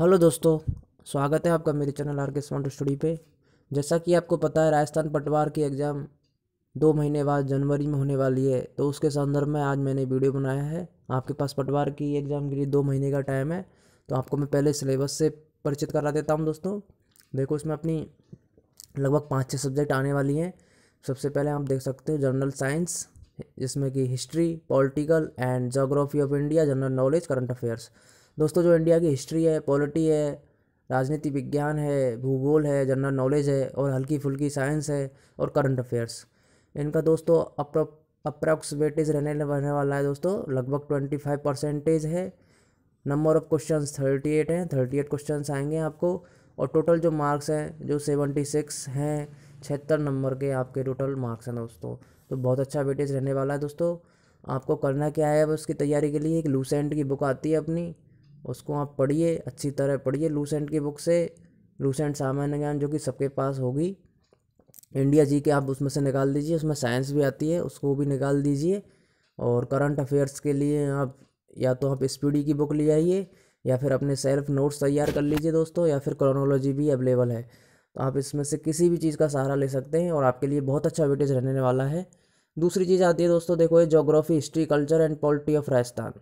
hello दोस्तों स्वागत है आपका मेरे channel R K smart study पे जैसा कि आपको पता है राजस्थान पटवार की एग्ज़ाम दो महीने बाद जनवरी में होने वाली है तो उसके संदर्भ में आज मैंने वीडियो बनाया है आपके पास पटवार की एग्ज़ाम के लिए दो महीने का टाइम है तो आपको मैं पहले सिलेबस से परिचित करा देता हूँ दोस्तों देखो इसमें अपनी लगभग पाँच छः सब्जेक्ट आने वाली हैं सबसे पहले आप देख सकते हो जनरल साइंस जिसमें कि history political and geography of India general knowledge current affairs दोस्तों जो इंडिया की हिस्ट्री है पॉलिटी है राजनीति विज्ञान है भूगोल है जनरल नॉलेज है और हल्की फुल्की साइंस है और करंट अफेयर्स इनका दोस्तों अप्रो अप्रॉक्सीमेटेज रहने रहने वाला है दोस्तों लगभग ट्वेंटी फाइव परसेंटेज है number of question thirty eight हैं थर्टी एट क्वेश्चन आएंगे आपको और टोटल जो मार्क्स हैं जो सेवेंटी सिक्स हैं छिहत्तर नंबर के आपके टोटल मार्क्स हैं दोस्तों तो बहुत अच्छा वेटेज रहने वाला है दोस्तों आपको करना क्या है उसकी तैयारी के लिए एक लूसेंट की बुक आती है अपनी उसको आप पढ़िए अच्छी तरह पढ़िए लूसेंट की बुक से लूसेंट सामान्य ज्ञान जो कि सबके पास होगी इंडिया जी के आप उसमें से निकाल दीजिए उसमें साइंस भी आती है उसको भी निकाल दीजिए और करंट अफेयर्स के लिए आप या तो आप स्पीडी की बुक ले आइए या फिर अपने सेल्फ नोट्स तैयार कर लीजिए दोस्तों या फिर क्रोनोलॉजी भी अवेलेबल है तो आप इसमें से किसी भी चीज़ का सहारा ले सकते हैं और आपके लिए बहुत अच्छा वेटेज रहने वाला है दूसरी चीज़ आती है दोस्तों देखो ये geography history culture and polity of Rajasthan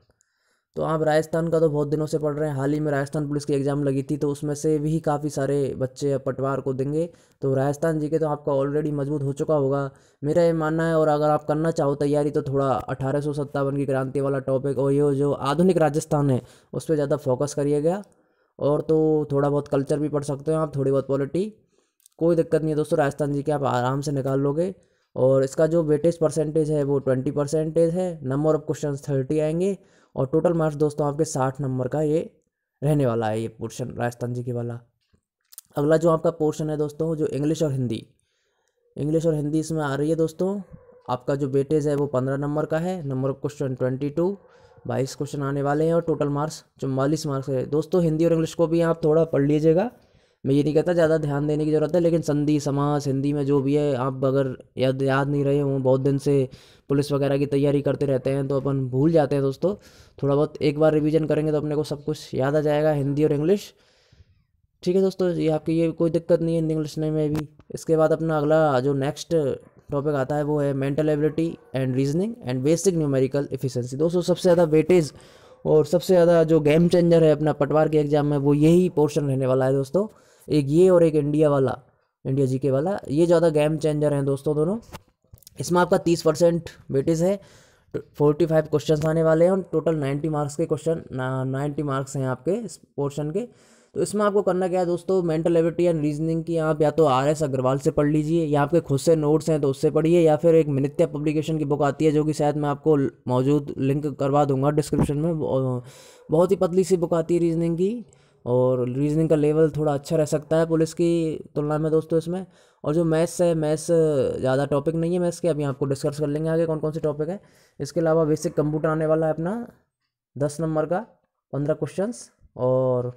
तो आप राजस्थान का तो बहुत दिनों से पढ़ रहे हैं हाल ही में राजस्थान पुलिस की एग्ज़ाम लगी थी तो उसमें से भी काफ़ी सारे बच्चे पटवार को देंगे तो राजस्थान जी के तो आपका ऑलरेडी मजबूत हो चुका होगा मेरा ये मानना है और अगर आप करना चाहो तैयारी तो थोड़ा अठारह की क्रांति वाला टॉपिक और ये जो आधुनिक राजस्थान है उस पर ज़्यादा फोकस करिएगा और तो थोड़ा बहुत कल्चर भी पढ़ सकते हो आप थोड़ी बहुत पॉलिटी कोई दिक्कत नहीं है दोस्तों राजस्थान जी के आप आराम से निकाल लोगे और इसका जो वेटेज परसेंटेज है वो ट्वेंटी परसेंटेज है नंबर ऑफ क्वेश्चन थर्टी आएंगे और टोटल मार्क्स दोस्तों आपके साठ नंबर का ये रहने वाला है ये पोर्शन राजस्थान जी के वाला अगला जो आपका पोर्शन है दोस्तों जो इंग्लिश और हिंदी इंग्लिश और हिंदी इसमें आ रही है दोस्तों आपका जो वेटेज है वो पंद्रह नंबर का है number of question twenty two बाईस क्वेश्चन आने वाले हैं और टोटल मार्क्स चौवालीस मार्क्स है दोस्तों हिंदी और इंग्लिश को भी आप थोड़ा पढ़ लीजिएगा मैं ये नहीं कहता ज़्यादा ध्यान देने की ज़रूरत है लेकिन संधि समास हिंदी में जो भी है आप अगर याद याद नहीं रहे हों बहुत दिन से पुलिस वगैरह की तैयारी करते रहते हैं तो अपन भूल जाते हैं दोस्तों थोड़ा बहुत एक बार रिविज़न करेंगे तो अपने को सब कुछ याद आ जाएगा हिंदी और इंग्लिश ठीक है दोस्तों ये आपकी ये कोई दिक्कत नहीं है हिंदी इंग्लिश में भी इसके बाद अपना अगला जो नेक्स्ट टॉपिक आता है वो है mental ability and reasoning and basic numerical efficiency दोस्तों सबसे ज़्यादा वेटेज और सबसे ज़्यादा जो गेम चेंजर है अपना पटवार के एग्ज़ाम में वो यही पोर्शन रहने वाला है दोस्तों एक ये और एक इंडिया वाला इंडिया जी के वाला ये ज़्यादा गेम चेंजर हैं दोस्तों दोनों इसमें आपका तीस परसेंट बेटिस है फोर्टी फाइव क्वेश्चन आने वाले हैं और टोटल नाइन्टी मार्क्स के क्वेश्चन नाइन्टी मार्क्स हैं आपके इस पोर्शन के तो इसमें आपको करना क्या है दोस्तों मेंटल एबिलिटी एंड रीजनिंग की आप या तो आर एस अग्रवाल से पढ़ लीजिए या आपके खुद से नोट्स हैं तो उससे पढ़िए या फिर एक मिनित्या पब्लिकेशन की बुक आती है जो कि शायद मैं आपको मौजूद लिंक करवा दूंगा डिस्क्रिप्शन में बहुत ही पतली सी बुक आती है रीजनिंग की और रीजनिंग का लेवल थोड़ा अच्छा रह सकता है पुलिस की तुलना में दोस्तों इसमें और जो मैथ्स है मैथ्स ज़्यादा टॉपिक नहीं है मैथ्स के अभी आपको डिस्कस कर लेंगे आगे कौन कौन से टॉपिक है इसके अलावा बेसिक कंप्यूटर आने वाला है अपना दस नंबर का पंद्रह क्वेश्चन और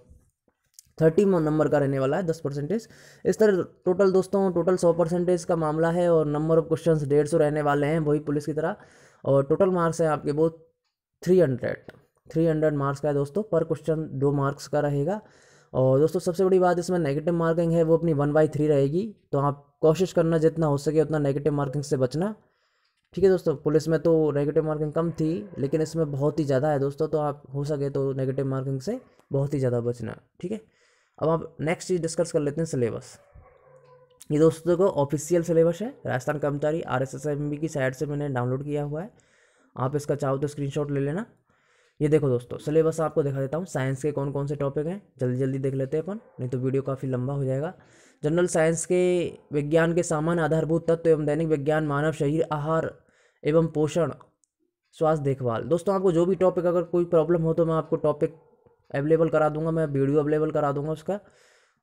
थर्टी नंबर का रहने वाला है दस परसेंटेज इस तरह टोटल दोस्तों टोटल सौ परसेंटेज का मामला है और नंबर ऑफ क्वेश्चन डेढ़ सौ रहने वाले हैं वही पुलिस की तरह और टोटल मार्क्स हैं आपके वो three hundred three hundred marks का है दोस्तों पर क्वेश्चन दो मार्क्स का रहेगा और दोस्तों सबसे बड़ी बात इसमें नेगेटिव मार्किंग है वो अपनी वन बाई थ्री रहेगी तो आप कोशिश करना जितना हो सके उतना नेगेटिव मार्किंग से बचना ठीक है दोस्तों पुलिस में तो नेगेटिव मार्किंग कम थी लेकिन इसमें बहुत ही ज़्यादा है दोस्तों तो आप हो सके तो नेगेटिव मार्किंग से बहुत ही ज़्यादा बचना ठीक है अब आप नेक्स्ट चीज़ डिस्कस कर लेते हैं सिलेबस ये दोस्तों को ऑफिशियल सिलेबस है राजस्थान कर्मचारी R S S M B की साइड से मैंने डाउनलोड किया हुआ है आप इसका चाहो तो स्क्रीनशॉट ले लेना ये देखो दोस्तों सिलेबस आपको दिखा देता हूँ साइंस के कौन कौन से टॉपिक हैं जल्दी जल्दी देख लेते हैं अपन नहीं तो वीडियो काफ़ी लंबा हो जाएगा जनरल साइंस के विज्ञान के सामान्य आधारभूत तत्व एवं दैनिक विज्ञान मानव शरीर आहार एवं पोषण स्वास्थ्य देखभाल दोस्तों आपको जो भी टॉपिक अगर कोई प्रॉब्लम हो तो मैं आपको टॉपिक अवेलेबल करा दूंगा मैं वीडियो अवेलेबल करा दूंगा उसका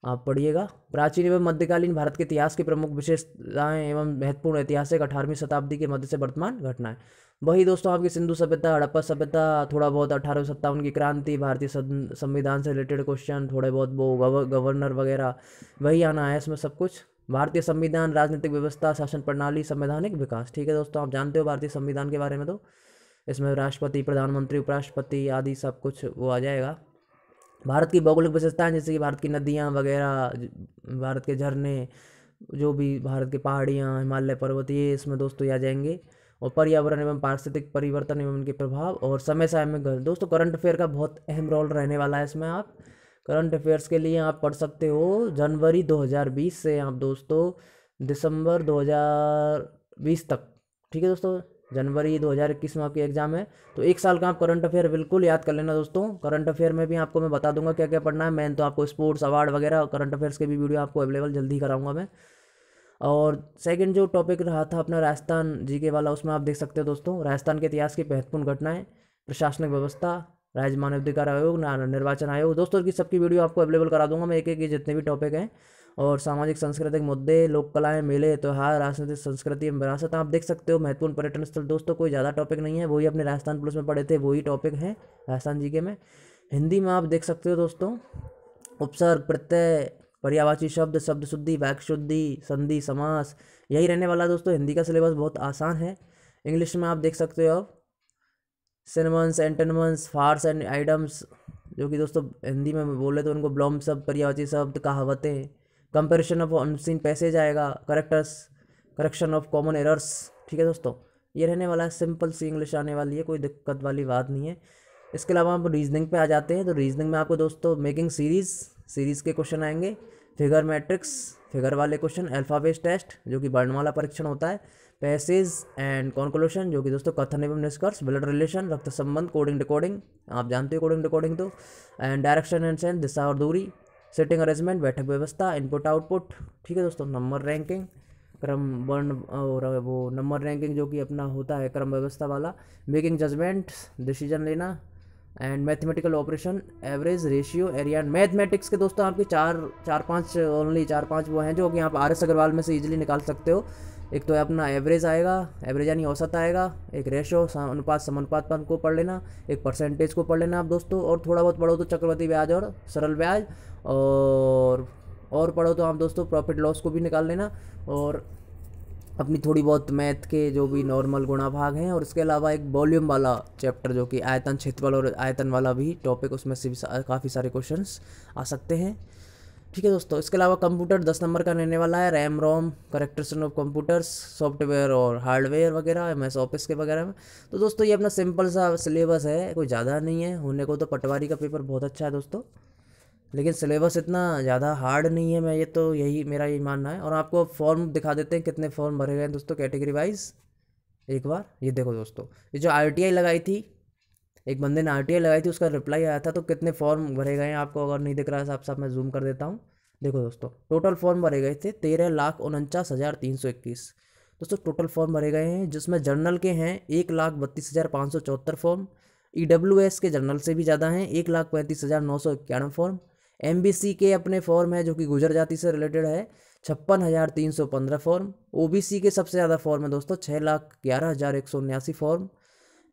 आप पढ़िएगा प्राचीन एवं मध्यकालीन भारत के इतिहास की प्रमुख विशेषताएं एवं महत्वपूर्ण ऐतिहासिक अठारहवीं शताब्दी के मध्य से वर्तमान घटनाएं वही दोस्तों आपकी सिंधु सभ्यता हड़प्पा सभ्यता थोड़ा बहुत अठारह सत्तावन की क्रांति भारतीय संविधान से रिलेटेड क्वेश्चन थोड़े बहुत वो गवर्नर वगैरह वही आना है इसमें सब कुछ भारतीय संविधान राजनीतिक व्यवस्था शासन प्रणाली संवैधानिक विकास ठीक है दोस्तों आप जानते हो भारतीय संविधान के बारे में तो इसमें राष्ट्रपति प्रधानमंत्री उपराष्ट्रपति आदि सब कुछ वो आ जाएगा भारत की भौगोलिक विशेषताएं जैसे कि भारत की नदियाँ वगैरह भारत के झरने जो भी भारत की पहाड़ियाँ हिमालय पर्वत ये इसमें दोस्तों ये आ जाएंगे और पर्यावरण एवं पारिस्थितिक परिवर्तन एवं उनके प्रभाव और समय समय में घर दोस्तों करंट अफेयर का बहुत अहम रोल रहने वाला है इसमें आप करंट अफेयर्स के लिए आप पढ़ सकते हो जनवरी 2020 से आप दोस्तों दिसंबर 2020 तक ठीक है दोस्तों जनवरी 2021 में आपकी एग्जाम है तो एक साल का आप करंट अफेयर बिल्कुल याद कर लेना दोस्तों करंट अफेयर में भी आपको मैं बता दूंगा क्या क्या पढ़ना है मैं तो आपको स्पोर्ट्स अवार्ड वगैरह करंट अफेयर्स के भी वीडियो आपको अवेलेबल जल्दी कराऊंगा मैं और सेकंड जो टॉपिक रहा था अपना राजस्थान जीके वाला उसमें आप देख सकते हो दोस्तों राजस्थान के इतिहास की महत्वपूर्ण घटनाएं प्रशासनिक व्यवस्था राज्य मानवाधिकार आयोग निर्वाचन आयोग दोस्तों की सबकी वीडियो आपको अवेलेबल करा दूंगा मैं एक एक जितने भी टॉपिक हैं और सामाजिक सांस्कृतिक मुद्दे लोक कलाएँ मेले त्यौहार राजनीतिक संस्कृति एवं विरासत आप देख सकते हो महत्वपूर्ण पर्यटन स्थल दोस्तों कोई ज़्यादा टॉपिक नहीं है वही अपने राजस्थान पुलिस में पढ़े थे वही टॉपिक है राजस्थान जी के में हिंदी में आप देख सकते हो दोस्तों उपसर्ग प्रत्यय पर्यावाची शब्द शब्द शुद्धि वाक्य शुद्धि संधि समास यही रहने वाला दोस्तों हिंदी का सिलेबस बहुत आसान है इंग्लिश में आप देख सकते हो अब synonyms antonyms phrase and idioms जो कि दोस्तों हिंदी में बोले तो उनको ब्लॉम शब्द पर्यावाची शब्द कहावतें कंपेरिजन ऑफ अनसीन पैसेज आएगा characters correction of common errors ठीक है दोस्तों ये रहने वाला है सिंपल सी इंग्लिश आने वाली है कोई दिक्कत वाली बात नहीं है इसके अलावा आप रीजनिंग पे आ जाते हैं तो रीजनिंग में आपको दोस्तों मेकिंग सीरीज़ सीरीज़ के क्वेश्चन आएंगे फिगर मैट्रिक्स फिगर वाले क्वेश्चन अल्फ़ाबेट टेस्ट जो कि वर्णमाला परीक्षण होता है पैसेज एंड कॉन्क्लूशन जो कि दोस्तों कथन एवं निष्कर्ष ब्लड रिलेशन रक्त संबंध कोडिंग डिकोडिंग आप जानते हो कोडिंग डिकोडिंग तो एंड डायरेक्शन एंड सेंस दिशा और दूरी सेटिंग अरेंजमेंट बैठक व्यवस्था इनपुट आउटपुट ठीक है दोस्तों नंबर रैंकिंग क्रम वर्ण और वो नंबर रैंकिंग जो कि अपना होता है क्रम व्यवस्था वाला मेकिंग जजमेंट डिसीजन लेना and mathematical operation average ratio area and mathematics के दोस्तों आपके चार चार पांच ओनली चार पांच वो हैं जो कि आप आर एस अग्रवाल में से इजीली निकाल सकते हो एक तो अपना एवरेज आएगा एवरेज यानी औसत आएगा एक रेशो अनुपात समानुपात को पढ़ लेना एक परसेंटेज को पढ़ लेना आप दोस्तों और थोड़ा बहुत पढ़ो तो चक्रवर्ती ब्याज और सरल ब्याज और और पढ़ो तो आप दोस्तों प्रॉफिट लॉस को भी निकाल लेना और अपनी थोड़ी बहुत मैथ के जो भी नॉर्मल गुणा भाग हैं और इसके अलावा एक वॉल्यूम वाला चैप्टर जो कि आयतन क्षेत्रफल और आयतन वाला भी टॉपिक उसमें से काफ़ी सारे क्वेश्चंस आ सकते हैं ठीक है दोस्तों इसके अलावा कंप्यूटर दस नंबर का रहने वाला है RAM ROM characteristics of computers software और हार्डवेयर वगैरह एम एस ऑफिस के वगैरह में तो दोस्तों ये अपना सिंपल सा सिलेबस है कोई ज़्यादा नहीं है होने को तो पटवारी का पेपर बहुत अच्छा है दोस्तों लेकिन सिलेबस इतना ज़्यादा हार्ड नहीं है मैं ये तो यही मेरा यही मानना है और आपको फॉर्म दिखा देते हैं कितने फॉर्म भरे गए हैं दोस्तों कैटेगरी वाइज एक बार ये देखो दोस्तों ये जो आर लगाई थी एक बंदे ने आर लगाई थी उसका रिप्लाई आया था तो कितने फॉर्म भरे गए हैं आपको अगर नहीं दिख रहा है साफ साफ मैं जूम कर देता हूँ देखो दोस्तों टोटल फॉर्म भरे गए थे तेरह लाख उनचास हज़ार तीन सौ इक्कीस दोस्तों टोटल फॉर्म भरे गए हैं जिसमें जर्नल के हैं एक लाख बत्तीस हज़ार पाँच सौ चौहत्तर फॉर्म ई डब्ल्यू एस के जर्नल से भी ज़्यादा हैं एक लाख पैंतीस हज़ार नौ सौ इक्यानवे फॉर्म एम बी सी के अपने फॉर्म है जो कि गुजर जाति से रिलेटेड है छप्पन हज़ार तीन सौ पंद्रह फॉर्म ओ बी सी के सबसे ज़्यादा फॉर्म है दोस्तों छः लाख ग्यारह हज़ार एक सौ उन्यासी फॉर्म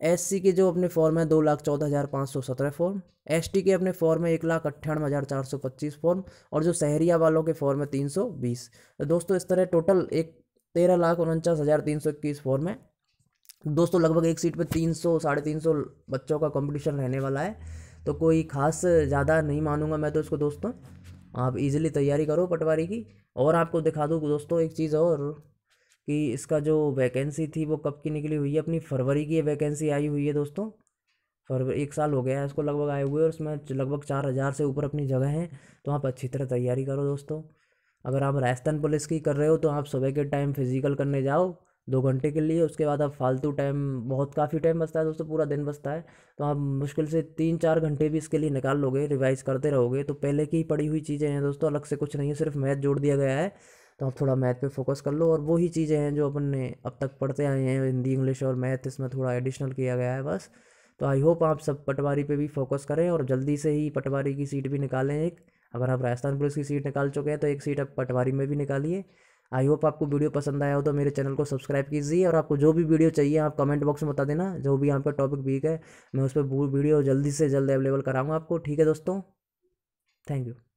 एस के जो अपने फॉर्म है दो लाख चौदह हज़ार पाँच सौ सत्रह फॉर्म एस के अपने फॉर्म है एक लाख अट्ठानवे हज़ार चार सौ पच्चीस फॉर्म और जो शहरिया वालों के फॉर्म है तीन सौ बीस तो दोस्तों इस तरह टोटल एक तेरह लाख उनचास हज़ार तीन सौ इक्कीस फॉर्म है दोस्तों लगभग एक सीट पर तीन सौ साढ़े तीन सौ बच्चों का कॉम्पिटिशन रहने वाला है तो कोई खास ज़्यादा नहीं मानूंगा मैं तो इसको दोस्तों आप इजीली तैयारी करो पटवारी की और आपको दिखा दूँ दोस्तों एक चीज़ और कि इसका जो वैकेंसी थी वो कब की निकली हुई है अपनी फरवरी की वैकेंसी आई हुई है दोस्तों फरवरी एक साल हो गया है इसको लगभग आए हुए और उसमें लगभग चार हज़ार से ऊपर अपनी जगह है तो आप अच्छी तरह तैयारी करो दोस्तों अगर आप राजस्थान पुलिस की कर रहे हो तो आप सुबह के टाइम फिजिकल करने जाओ दो घंटे के लिए उसके बाद आप फालतू टाइम बहुत काफ़ी टाइम बचता है दोस्तों पूरा दिन बचता है तो आप मुश्किल से तीन चार घंटे भी इसके लिए निकाल लोगे रिवाइज करते रहोगे तो पहले की पड़ी हुई चीज़ें हैं दोस्तों अलग से कुछ नहीं है सिर्फ मैथ जोड़ दिया गया है तो आप थोड़ा मैथ पे फोकस कर लो और वही चीज़ें हैं जो अपन ने अब तक पढ़ते आए हैं हिंदी इंग्लिश और मैथ इसमें थोड़ा एडिशनल किया गया है बस तो आई होप आप सब पटवारी पे भी फोकस करें और जल्दी से ही पटवारी की सीट भी निकालें एक अगर आप राजस्थान पुलिस की सीट निकाल चुके हैं तो एक सीट आप पटवारी में भी निकालिए आई होप आपको वीडियो पसंद आया हो तो मेरे चैनल को सब्सक्राइब कीजिए और आपको जो भी वीडियो चाहिए आप कमेंट बॉक्स में बता देना जो भी आपका टॉपिक वीक है मैं उस पर वीडियो जल्दी से जल्द अवेलेबल कराऊंगा आपको ठीक है दोस्तों थैंक यू